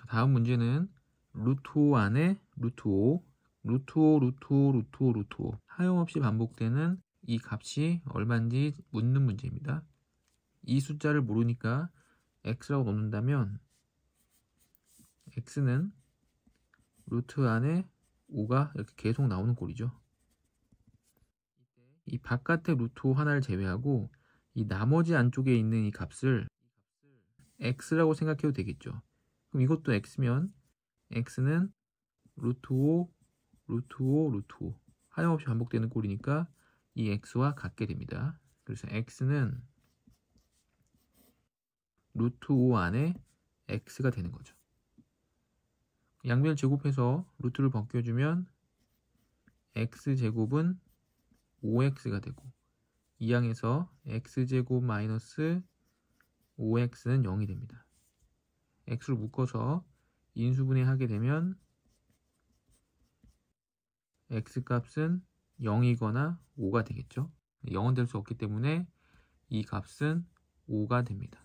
자, 다음 문제는 루트 5 안에 루트 5, 루트 5, 루트 5, 루트 5, 루트 5 하염없이 반복되는 이 값이 얼마인지 묻는 문제입니다. 이 숫자를 모르니까 x라고 넣는다면 x는 루트 안에 5가 이렇게 계속 나오는 꼴이죠. 이 바깥의 루트 5 하나를 제외하고 이 나머지 안쪽에 있는 이 값을 x라고 생각해도 되겠죠. 그럼 이것도 x면 x는 루트 5, 루트 5, 루트 5 하염없이 반복되는 꼴이니까 이 x와 같게 됩니다. 그래서 x는 루트 5 안에 x가 되는 거죠. 양변 제곱해서 루트를 벗겨주면 x제곱은 5x가 되고 이항에서 x제곱 마이너스 5x는 0이 됩니다. 액수를 묶어서 인수분해 하게 되면 x값은 0이거나 5가 되겠죠. 0은 될 수 없기 때문에 이 값은 5가 됩니다.